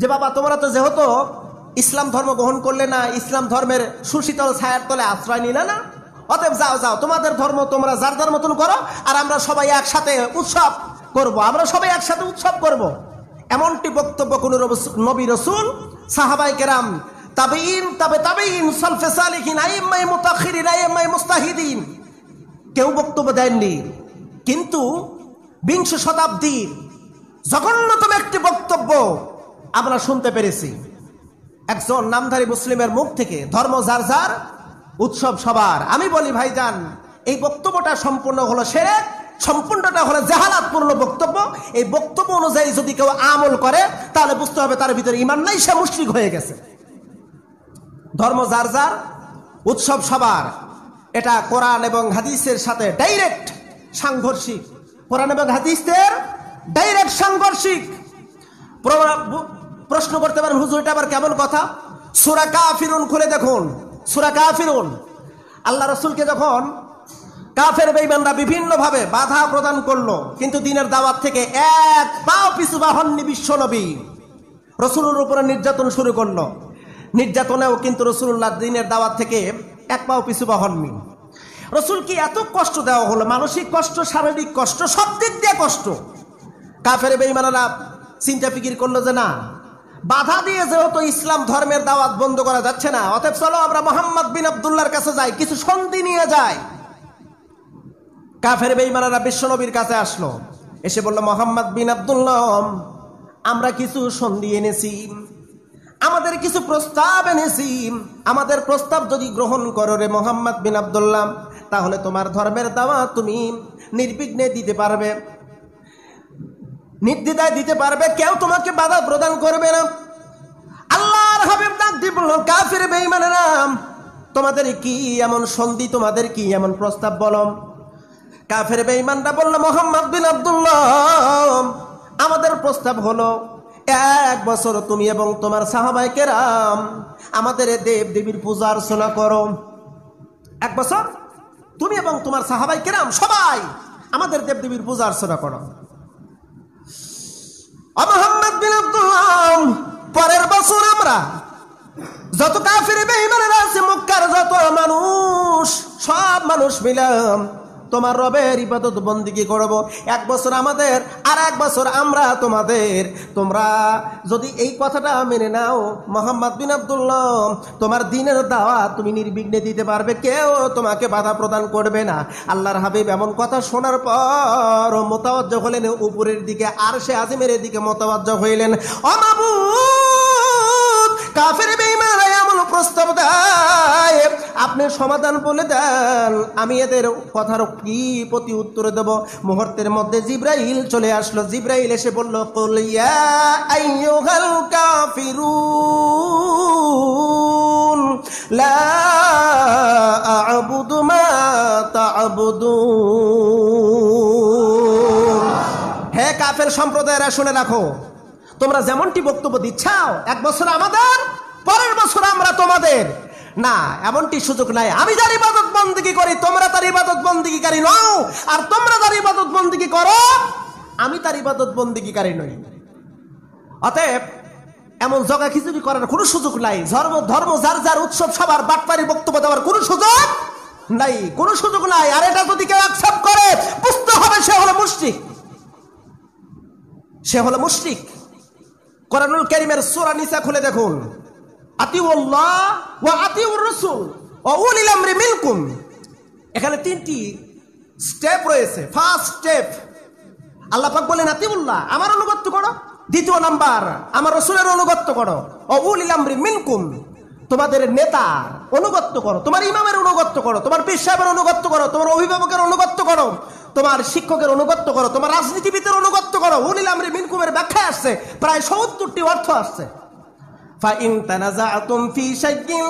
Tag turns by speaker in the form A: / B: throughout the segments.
A: যে বাবা তোমরা তো যেহেতু ইসলাম ধর্ম গ্রহণ করলে না ইসলাম ধর্মের সুশীতল ছায়ার তলে আশ্রয় নিলে না অতএব যাও যাও তোমাদের ধর্ম তোমরা যার যার মতন করো আর আমরা সবাই একসাথে উৎসব করব। আমরা সবাই একসাথে উৎসব করব। এমনটি বক্তব্য কোন নবী রসুল সাহাবাই কেরাম মুস্তাহিদিন কেউ বক্তব্য দেননি কিন্তু বিংশ শতাব্দীর জঘন্যতম একটি বক্তব্য আমরা শুনতে পেরেছি একজন নামধারী মুসলিমের মুখ থেকে ধর্ম যার যার উৎসব সবার আমি বলি ভাইজান এই বক্তব্যটা সম্পূর্ণ হলো সেরে সম্পূর্ণটা হলো জাহালাতপূর্ণ বক্তব্য এই বক্তব্য অনুযায়ী যদি কেউ আমল করে তাহলে বুঝতে হবে তার ভিতরে ইমান নাই সে মুশ্রিক হয়ে গেছে ধর্ম যার যার উৎসব সবার এটা কোরআন এবং হাদিসের সাথে ডাইরেক্ট সাংঘর্ষিক কোরআন এবং হাদিসের ডাইরেক্ট সাংঘর্ষিক প্রশ্ন করতে পারেন হুজুর এটা আবার কেমন কথা সুরা কাফিরুন খুলে দেখুন সুরা কাফিরুন আল্লাহ রসুলকে যখন কাফের বেইমানরা বিভিন্নভাবে বাধা প্রদান করলো কিন্তু দিনের দাওয়াত থেকে এক পাও পিছু বা বিশ্ব নবী রসুলের উপরে নির্যাতন শুরু করলো নির্যাতনেও কিন্তু রসুল্লাহ দিনের দাওয়াত থেকে এক পাও পিছু বা রসুল কি এত কষ্ট দেওয়া হলো মানসিক কষ্ট শারীরিক কষ্ট সব দিক দিয়ে কষ্ট কাফের বেইমানারা চিন্তা ফিকির করলো যে না বাধা দিয়ে যেহেতু ইসলাম ধর্মের দাওয়াত বন্ধ করা যাচ্ছে না অতএব চলো আমরা মোহাম্মদ বিন আবদুল্লার কাছে যাই কিছু সন্ধি নিয়ে যাই কাফের বেইমানারা বিশ্বনবীর কাছে আসলো এসে বললো মোহাম্মদ বিন আবদুল্লাহ আমরা কিছু সন্ধি এনেছি আমাদের কিছু প্রস্তাব এনেছি আমাদের প্রস্তাব যদি গ্রহণ করো রে মোহাম্মদ বিন আবদুল্লাহ তাহলে তোমার ধর্মের দাওয়া তুমি নির্বিঘ্নে দিতে পারবে নির্দ্বিধায় দিতে পারবে কেউ তোমাকে বাধা প্রদান করবে না আল্লাহর হাবিব ডাক দিয়ে বলল কাফির বেঈমানেরা তোমাদের কি এমন সন্ধি তোমাদের কি এমন প্রস্তাব বলম কাফের বেঈমানরা বলল মোহাম্মদ বিন আব্দুল্লাহ আমাদের প্রস্তাব হলো এক বছর তুমি এবং তোমার সাহাবাই কেরাম আমাদের দেব দেবীর পূজা অর্চনা করো এক বছর তুমি এবং তোমার সাহাবাই কেরাম সবাই আমাদের দেবদেবীর পূজা অর্চনা করো মোহাম্মদ বিন আব্দুল্লাহ পরের বছর আমরা যত কাফির বেঈমানেরা আছে মক্কার যত মানুষ সব মানুষ মিলাম তোমার রবের ইবাদত বন্দিকে করব এক বছর আমাদের আর এক বছর আমরা তোমাদের তোমরা যদি এই কথাটা মেনে নাও মোহাম্মদ বিন আবদুল্লাহ তোমার দিনের দাওয়া তুমি নির্বিঘ্নে দিতে পারবে কেউ তোমাকে বাধা প্রদান করবে না আল্লাহর হাবিব এমন কথা শোনার পর মোতাবজ্জ হলেন উপরের দিকে আর সে আজিমের দিকে মোতাবজ্জ হইলেন অমাবুদ কাফের প্রস্তাব দেয় আপনি সমাধান বলে দেন আমি এদের কথার কি প্রতি উত্তর দেব মুহূর্তের মধ্যে জিব্রাইল চলে আসলো জিব্রাইল এসে বলল কলিয়া লা আবুদু হে কাফের সম্প্রদায়েরা শুনে রাখো তোমরা যেমনটি বক্তব্য দিচ্ছাও এক বছর আমাদের পরের বছর আমরা তোমাদের না এমনটি সুযোগ নাই আমি যার ইবাদত বন্দিকি করি তোমরা তার ইবাদত বন্দিগিকারী নও আর তোমরা তার ইবাদত বন্দিকি করো আমি তার ইবাদত বন্দিগিকারী নই অতএব এমন জগা খিচুড়ি করার কোনো সুযোগ নাই ধর্ম ধর্ম যার যার উৎসব সবার বাটপারি বক্তব্য দেওয়ার কোনো সুযোগ নাই কোনো সুযোগ নাই আর এটা যদি কেউ অ্যাকসেপ্ট করে বুঝতে হবে সে হলো মুশরিক সে হলো মুশরিক কোরআনুল কেরিমের সোরা নিচা খুলে দেখুন আতিউল্লাহ ও আতিউর রসুল ও উল ইলামরি এখানে তিনটি স্টেপ রয়েছে ফার্স্ট স্টেপ আল্লাহ পাক বলেন আতিউল্লাহ আমার অনুগত্য করো দ্বিতীয় নাম্বার আমার রসুলের অনুগত্য করো ও উল ইলামরি মিনকুম তোমাদের নেতা অনুগত্য করো তোমার ইমামের অনুগত্য করো তোমার পেশাবের অনুগত্য করো তোমার অভিভাবকের অনুগত্য করো তোমার শিক্ষকের অনুগত্য করো তোমার রাজনীতিবিদের অনুগত্য করো উনিল আমরি মিনকুমের ব্যাখ্যা আসছে প্রায় সত্তরটি অর্থ আসছে ফাইন ফি শাইইন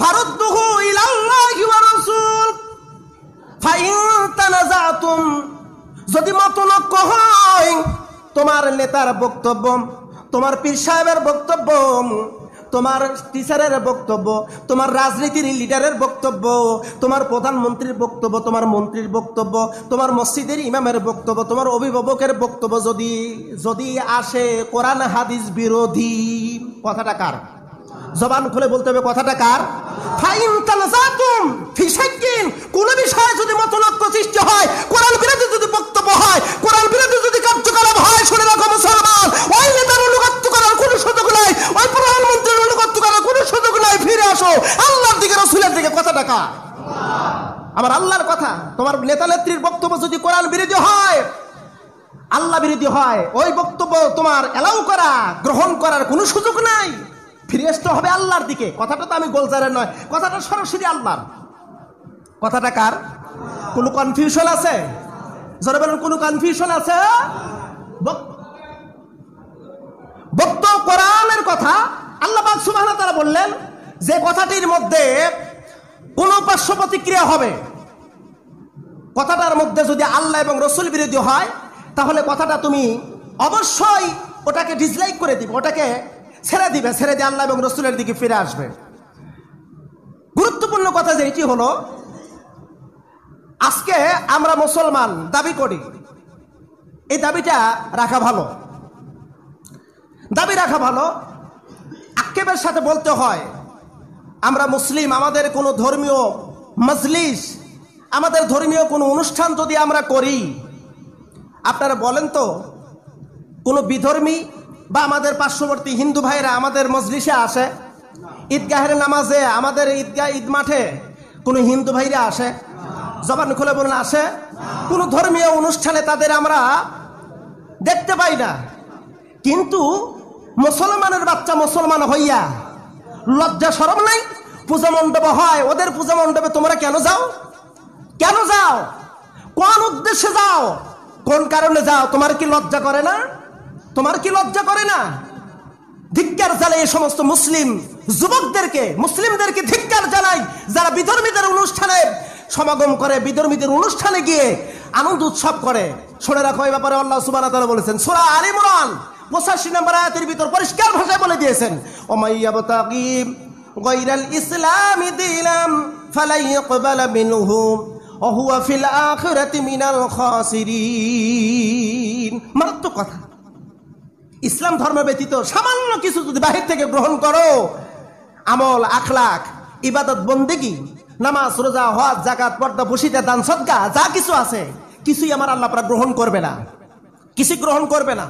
A: ফারুদ্দুহু ইলাল্লাহি ওয়া রাসূল ফাইন যদি মতনক্য হয় তোমার নেতার বক্তব্য তোমার পীর সাহেবের বক্তব্য তোমার টিচারের বক্তব্য তোমার রাজনীতির লিডারের বক্তব্য তোমার প্রধানমন্ত্রীর বক্তব্য তোমার মন্ত্রীর বক্তব্য তোমার মসজিদের ইমামের বক্তব্য তোমার অভিভাবকের বক্তব্য যদি যদি আসে কোরআন হাদিস বিরোধী কথাটা কার জবান খুলে বলতে হবে কথাটা কার ফাইন তালাজাতুম ফিসাইকিন কোন বিষয়ে যদি মতলক্য সৃষ্টি হয় কোরআন আল্লাহর দিকে রসুলের দিকে কথা ডাকা আমার আল্লাহর কথা তোমার নেতা নেত্রীর বক্তব্য যদি কোরআন বিরোধী হয় আল্লাহ বিরোধী হয় ওই বক্তব্য তোমার এলাউ করা গ্রহণ করার কোনো সুযোগ নাই ফিরে আসতে হবে আল্লাহর দিকে কথাটা তো আমি গোলজারের নয় কথাটা সরাসরি আল্লাহর কথাটা কার কোনো কনফিউশন আছে যারা বলেন কোনো কনফিউশন আছে বক্তব্য কোরআনের কথা আল্লাহ সুবাহ তারা বললেন যে কথাটির মধ্যে কোনো পার্শ্ব প্রতিক্রিয়া হবে কথাটার মধ্যে যদি আল্লাহ এবং রসুল বিরোধী হয় তাহলে কথাটা তুমি অবশ্যই ওটাকে ডিসলাইক করে দিবে ওটাকে ছেড়ে দিবে ছেড়ে দিয়ে আল্লাহ এবং রসুলের দিকে ফিরে আসবে গুরুত্বপূর্ণ কথা এটি হলো আজকে আমরা মুসলমান দাবি করি এই দাবিটা রাখা ভালো দাবি রাখা ভালো আক্ষেপের সাথে বলতে হয় আমরা মুসলিম আমাদের কোনো ধর্মীয় মজলিস আমাদের ধর্মীয় কোনো অনুষ্ঠান যদি আমরা করি আপনারা বলেন তো কোনো বিধর্মী বা আমাদের পার্শ্ববর্তী হিন্দু ভাইরা আমাদের মজলিসে আসে ঈদগাহের নামাজে আমাদের ঈদগাহ ঈদ মাঠে কোনো হিন্দু ভাইরা আসে জবান খুলে বলুন আসে কোনো ধর্মীয় অনুষ্ঠানে তাদের আমরা দেখতে পাই না কিন্তু মুসলমানের বাচ্চা মুসলমান হইয়া লজ্জা সরব নাই পূজা মণ্ডপে হয় ওদের পূজা মণ্ডপে তোমরা কেন যাও কেন যাও কোন উদ্দেশ্যে যাও কোন কারণে যাও তোমার কি লজ্জা করে না তোমার কি লজ্জা করে না ধিক্কার জানাই এই সমস্ত মুসলিম যুবকদেরকে মুসলিমদেরকে ধিক্কার জানাই যারা বিধর্মীদের অনুষ্ঠানে সমাগম করে বিধর্মীদের অনুষ্ঠানে গিয়ে আনন্দ উৎসব করে শোনে রাখো এই ব্যাপারে আল্লাহ সুবাহ বলেছেন সোরা আলিমরান পঁচাশি নম্বর আয়াতের ভিতর পরিষ্কার ভাষায় বলে দিয়েছেন ওমাইয়াবতাকিম গৈরাল ইসলামি দিলাম ফালাই কবালা মিনহু অহুয়া ফিল আখরাতি মিনাল খাসিরিন মারাত্মক কথা ইসলাম ধর্ম ব্যতীত সামান্য কিছু যদি বাহির থেকে গ্রহণ করো আমল আখলাক ইবাদত বন্দেগি নামাজ রোজা হজ জাকাত পর্দা বসিতে দান সদকা যা কিছু আছে কিছুই আমার আল্লাহ গ্রহণ করবে না কিছু গ্রহণ করবে না